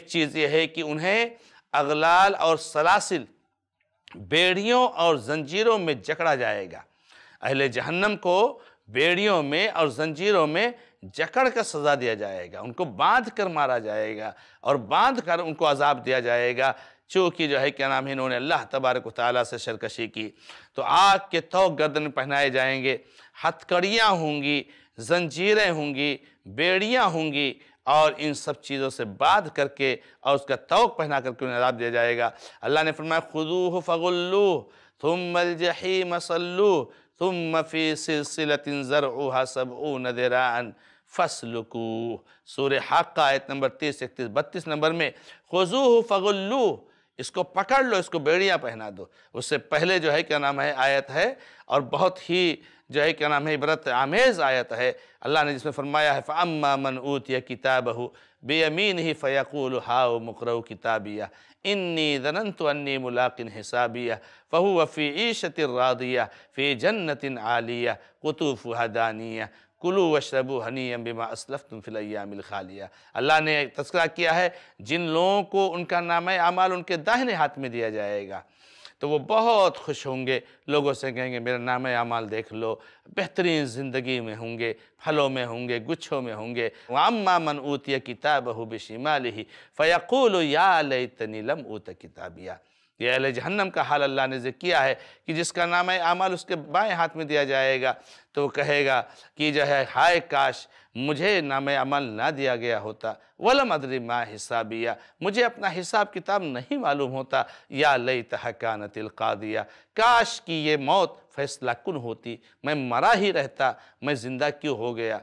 ایک چیز یہ ہے کہ انہیں اغلال اور سلاسل بیڑیوں اور زنجیروں میں جکڑا جائے گا اہل جہنم کو بیڑیوں میں اور زنجیروں میں جکڑ کر سزا دیا جائے گا ان کو باندھ کر مارا جائے گا اور باندھ کر ان کو عذاب دیا جائے گا چونکہ جو ہے کیا نام ہے انہوں نے اللہ تبارک و تعالیٰ سے سرکشی کی تو آگ کے تو گردن پہنائے جائیں گے ہتھکڑیاں ہوں گی زنجیریں ہوں گی بیڑیاں ہوں گی اور ان سب چیزوں سے بات کر کے اور اس کا توق پہنا کر کے انہیں عذاب دیا جائے گا اللہ نے فرمایا خدوہ فغلوہ ثم الجحیم صلوہ ثم فی سلسلت مفی سبعون تنظر او سور حق کا آیت نمبر تیس اکتیس بتیس نمبر میں خضوح فغ اس کو پکڑ لو اس کو بیڑیاں پہنا دو اس سے پہلے جو ہے کیا نام ہے آیت ہے اور بہت ہی जो है क्या नाम है इबरत आमेज़ आयत है अल्लाह ने जिसमें फरमाया है फ़ामा मन ऊत या किताब हो बेअमीन ही फ़याकुल हाओ मकर किताबिया इन्नी दनन तो अन्नी मुलाकिन हिसाबिया फ़हू वफ़ी ईशत रादिया फ़ी जन्नतिन आलिया कुतूफ़ हदानिया कुलू वशरबू हनीम बिमा असलफ़ तुम फ़िलयामिल खालिया अल्लाह ने तस्करा किया है जिन लोगों को उनका नाम अमाल उनके दाहिने हाथ में दिया जाएगा تو وہ بہت خوش ہوں گے لوگوں سے کہیں گے میرا نام اعمال دیکھ لو بہترین زندگی میں ہوں گے پھلوں میں ہوں گے گچھوں میں ہوں گے وَأَمَّا مَنْ یہ کتاب ہو بشمال ہی فیقول لَمْ اوت كِتَابِيَا یہ اہل جہنم کا حال اللہ نے ذکر کیا ہے کہ جس کا نام ہے اعمال اس کے بائیں ہاتھ میں دیا جائے گا تو وہ کہے گا کہ جو ہے ہائے کاش مجھے نام عمل نہ دیا گیا ہوتا ولم ادری ما حسابیا مجھے اپنا حساب کتاب نہیں معلوم ہوتا یا لئی تحقان تلقا کاش کی یہ موت فیصلہ کن ہوتی میں مرا ہی رہتا میں زندہ کیوں ہو گیا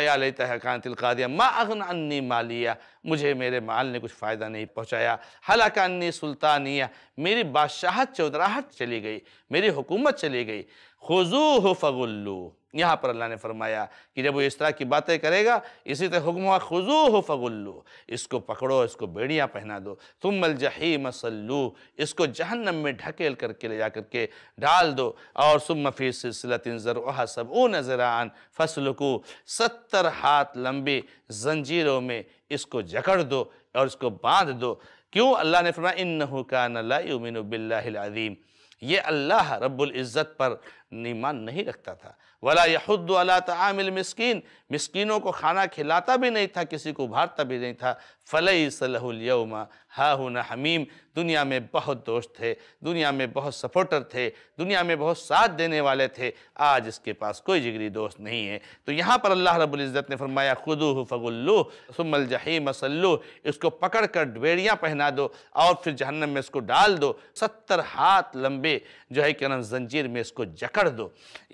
یا لیتا ہے کا دیا ما اغن انی مالیہ مجھے میرے مال نے کچھ فائدہ نہیں پہنچایا حالانکہ انی سلطانیہ میری بادشاہت چودراہٹ چلی گئی میری حکومت چلی گئی خُزُوهُ فَغُلُّو یہاں پر اللہ نے فرمایا کہ جب وہ اس طرح کی باتیں کرے گا اسی طرح حکم ہوا خُزُوهُ فَغُلُّو اس کو پکڑو اس کو بیڑیاں پہنا دو ثُمَّ الْجَحِيمَ صَلُّو اس کو جہنم میں ڈھکیل کر کے لے جا کر کے ڈال دو اور ثُمَّ فِي سِلْسِلَةٍ و سَبْعُونَ نذران فَسْلُكُو ستر ہاتھ لمبی زنجیروں میں اس کو جکڑ دو اور اس کو باندھ دو کیوں اللہ نے فرمایا ان کا نلۂ امین الب العلیم یہ اللہ رب العزت پر نیمان نہیں رکھتا تھا ولا عَلَىٰ تَعَامِ الْمِسْكِينَ مسکینوں کو کھانا کھلاتا بھی نہیں تھا کسی کو بھارتا بھی نہیں تھا فَلَيْسَ لَهُ الْيَوْمَ هَا ہاں ہُن حَمِيم دنیا میں بہت دوست تھے دنیا میں بہت سپورٹر تھے دنیا میں بہت ساتھ دینے والے تھے آج اس کے پاس کوئی جگری دوست نہیں ہے تو یہاں پر اللہ رب العزت نے فرمایا خُدُوهُ فَغُلُّوهُ ثُمَّ الْجَحِيمَ اس کو پکڑ کر ڈویڑیاں پہنا دو اور پھر جہنم میں اس کو ڈال دو ستر ہاتھ لمبے جو ہے کہ زنجیر میں اس کو جک کر دو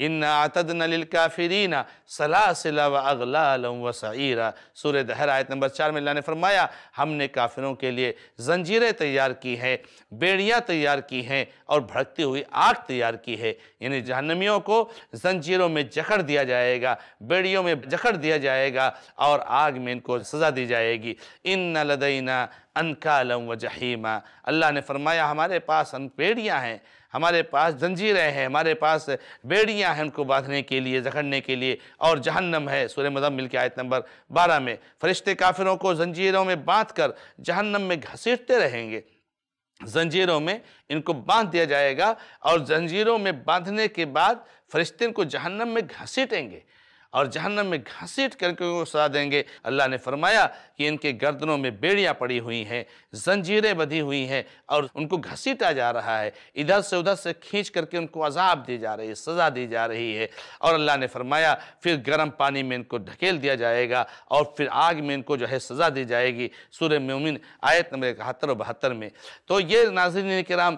ان اعتدنا آتدنل سلاسل و اغلالا علوم و سعیرہ سور آیت نمبر چار میں اللہ نے فرمایا ہم نے کافروں کے لیے زنجیریں تیار کی ہیں بیڑیاں تیار کی ہیں اور بھڑکتی ہوئی آگ تیار کی ہے یعنی جہنمیوں کو زنجیروں میں جکڑ دیا جائے گا بیڑیوں میں جکڑ دیا جائے گا اور آگ میں ان کو سزا دی جائے گی ان لَدَيْنَا لدینہ و جہیما اللہ نے فرمایا ہمارے پاس ان پیڑیاں ہیں ہمارے پاس زنجیریں ہیں ہمارے پاس بیڑیاں ہیں ان کو باندھنے کے لیے جکھڑنے کے لیے اور جہنم ہے سورہ مدم مل کے آیت نمبر بارہ میں فرشتے کافروں کو زنجیروں میں باندھ کر جہنم میں گھسیٹتے رہیں گے زنجیروں میں ان کو باندھ دیا جائے گا اور زنجیروں میں باندھنے کے بعد فرشتے ان کو جہنم میں گھسیٹیں گے اور جہنم میں گھسیٹ کر کے وہ سزا دیں گے اللہ نے فرمایا کہ ان کے گردنوں میں بیڑیاں پڑی ہوئی ہیں زنجیریں بدھی ہوئی ہیں اور ان کو گھسیٹا جا رہا ہے ادھر سے ادھر سے کھینچ کر کے ان کو عذاب دی جا رہی ہے سزا دی جا رہی ہے اور اللہ نے فرمایا پھر گرم پانی میں ان کو ڈھکیل دیا جائے گا اور پھر آگ میں ان کو جو ہے سزا دی جائے گی سورہ مومن آیت نمبر اکہتر و بہتر میں تو یہ ناظرین کرام